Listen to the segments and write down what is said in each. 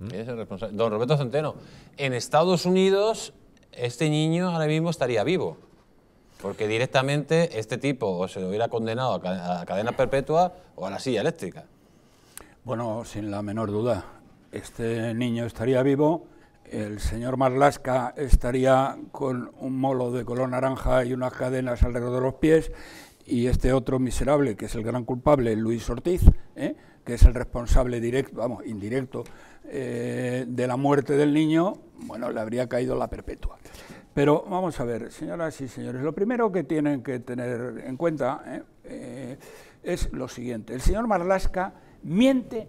Don Roberto Centeno, en Estados Unidos este niño ahora mismo estaría vivo. Porque directamente este tipo o se lo hubiera condenado a cadena perpetua o a la silla eléctrica. Bueno, sin la menor duda. Este niño estaría vivo, el señor Marlasca estaría con un molo de color naranja y unas cadenas alrededor de los pies, y este otro miserable, que es el gran culpable, Luis Ortiz, ¿eh? que es el responsable directo, vamos, indirecto, eh, de la muerte del niño, bueno, le habría caído la perpetua. Pero vamos a ver, señoras y señores, lo primero que tienen que tener en cuenta eh, eh, es lo siguiente. El señor Marlasca miente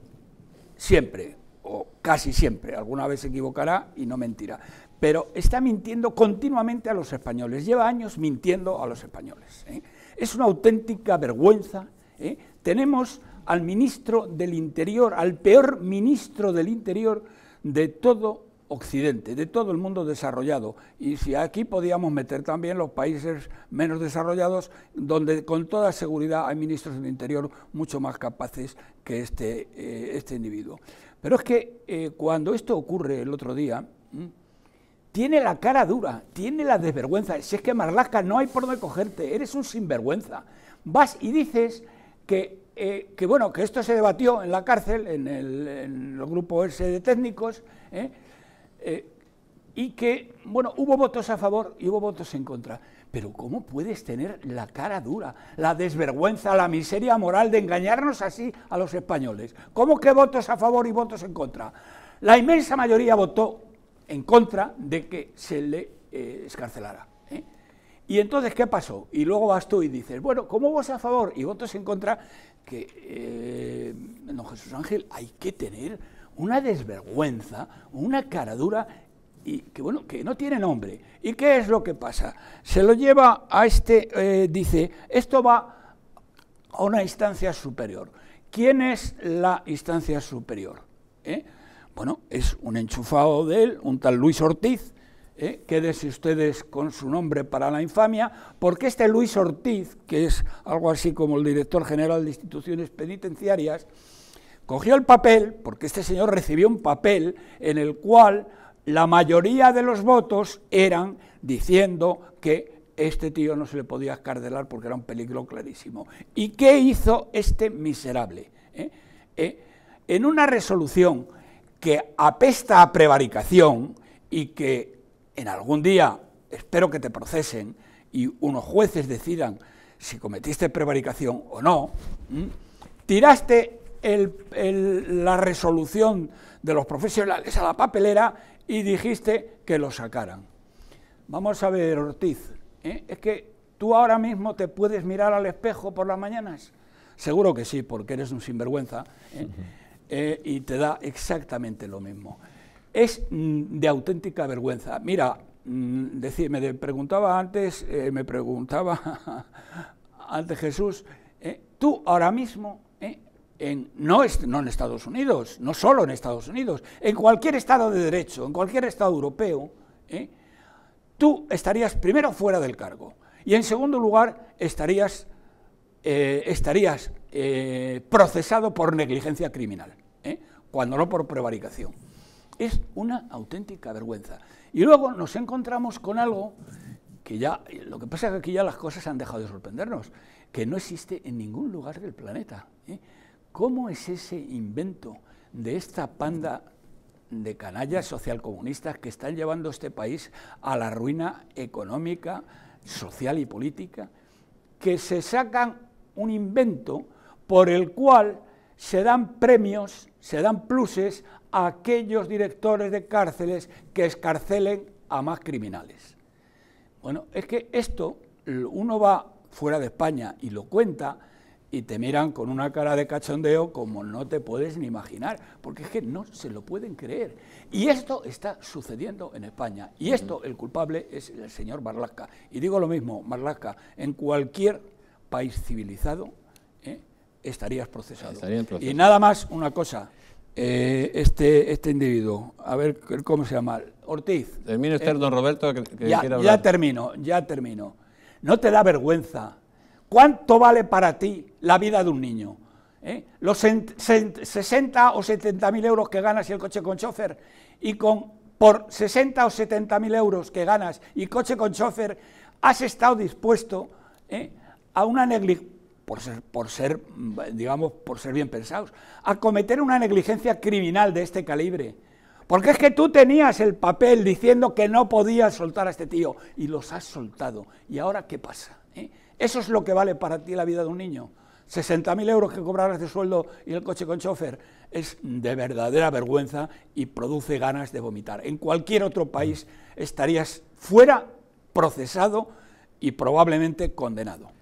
siempre, o casi siempre, alguna vez se equivocará y no mentirá, pero está mintiendo continuamente a los españoles, lleva años mintiendo a los españoles. Es una auténtica vergüenza. Tenemos al ministro del Interior, al peor ministro del Interior de todo Occidente, de todo el mundo desarrollado. Y si aquí podíamos meter también los países menos desarrollados, donde con toda seguridad hay ministros del Interior mucho más capaces que este, eh, este individuo. Pero es que eh, cuando esto ocurre el otro día, tiene la cara dura, tiene la desvergüenza. Si es que Marlaska no hay por dónde cogerte, eres un sinvergüenza. Vas y dices que eh, que bueno, que esto se debatió en la cárcel, en el, en el grupo ese de técnicos, ¿eh? Eh, y que, bueno, hubo votos a favor y hubo votos en contra. Pero ¿cómo puedes tener la cara dura, la desvergüenza, la miseria moral de engañarnos así a los españoles? ¿Cómo que votos a favor y votos en contra? La inmensa mayoría votó en contra de que se le escarcelara. Y entonces, ¿qué pasó? Y luego vas tú y dices, bueno, cómo vos a favor y votos en contra, que eh, don Jesús Ángel hay que tener una desvergüenza, una cara dura y que bueno, que no tiene nombre. ¿Y qué es lo que pasa? Se lo lleva a este, eh, dice, esto va a una instancia superior. ¿Quién es la instancia superior? ¿Eh? Bueno, es un enchufado de él, un tal Luis Ortiz, ¿eh? quédense ustedes con su nombre para la infamia, porque este Luis Ortiz, que es algo así como el director general de instituciones penitenciarias, cogió el papel, porque este señor recibió un papel en el cual la mayoría de los votos eran diciendo que este tío no se le podía escardelar porque era un peligro clarísimo. ¿Y qué hizo este miserable? ¿Eh? ¿Eh? En una resolución que apesta a prevaricación y que en algún día espero que te procesen y unos jueces decidan si cometiste prevaricación o no, tiraste la resolución de los profesionales a la papelera y dijiste que lo sacaran. Vamos a ver, Ortiz, ¿eh? es que tú ahora mismo te puedes mirar al espejo por las mañanas. Seguro que sí, porque eres un sinvergüenza ¿eh? Eh, y te da exactamente lo mismo es mm, de auténtica vergüenza. Mira, mm, eh, me preguntaba antes, me preguntaba ante Jesús, eh, tú ahora mismo, eh, en, no, en Estados Unidos, no solo en Estados Unidos, en cualquier Estado de Derecho, en cualquier Estado europeo, tú estarías primero fuera del cargo y en segundo lugar estarías, estarías procesado por negligencia criminal, cuando no por prevaricación. Es una auténtica vergüenza. Y luego nos encontramos con algo que ya, lo que pasa es que aquí ya las cosas han dejado de sorprendernos, que no existe en ningún lugar del planeta. ¿eh? ¿Cómo es ese invento de esta panda de canallas socialcomunistas que están llevando este país a la ruina económica, social y política, que se sacan un invento por el cual se dan premios, se dan pluses a aquellos directores de cárceles que escarcelen a más criminales. Bueno, es que esto uno va fuera de España y lo cuenta y te miran con una cara de cachondeo como no te puedes ni imaginar, porque es que no se lo pueden creer. Y esto está sucediendo en España. Y esto, el culpable es el señor Marlaska. Y digo lo mismo, Marlaska, en cualquier país civilizado estarías procesado. y nada más, una cosa. Eh, este, este individuo, a ver cómo se llama, Ortiz. Termino, usted, eh, don Roberto, que, ya, quiera hablar. Ya termino, ya termino. ¿No te da vergüenza? ¿Cuánto vale para ti la vida de un niño? ¿Eh? Los 60 o 70 mil euros que ganas y el coche con chofer, y con por 60 o 70 mil euros que ganas y coche con chofer, has estado dispuesto a una negligencia por ser, por ser, mm, digamos, por ser bien pensados, a cometer una negligencia criminal de este calibre. Porque es que tú tenías el papel diciendo que no podías soltar a este tío y los has soltado. ¿Y ahora qué pasa? Eh? Eso es lo que vale para ti la vida de un niño. 60.000 euros que cobrarás de sueldo y el coche con chofer es de verdadera vergüenza y produce ganas de vomitar. En cualquier otro país estarías fuera, procesado y probablemente condenado.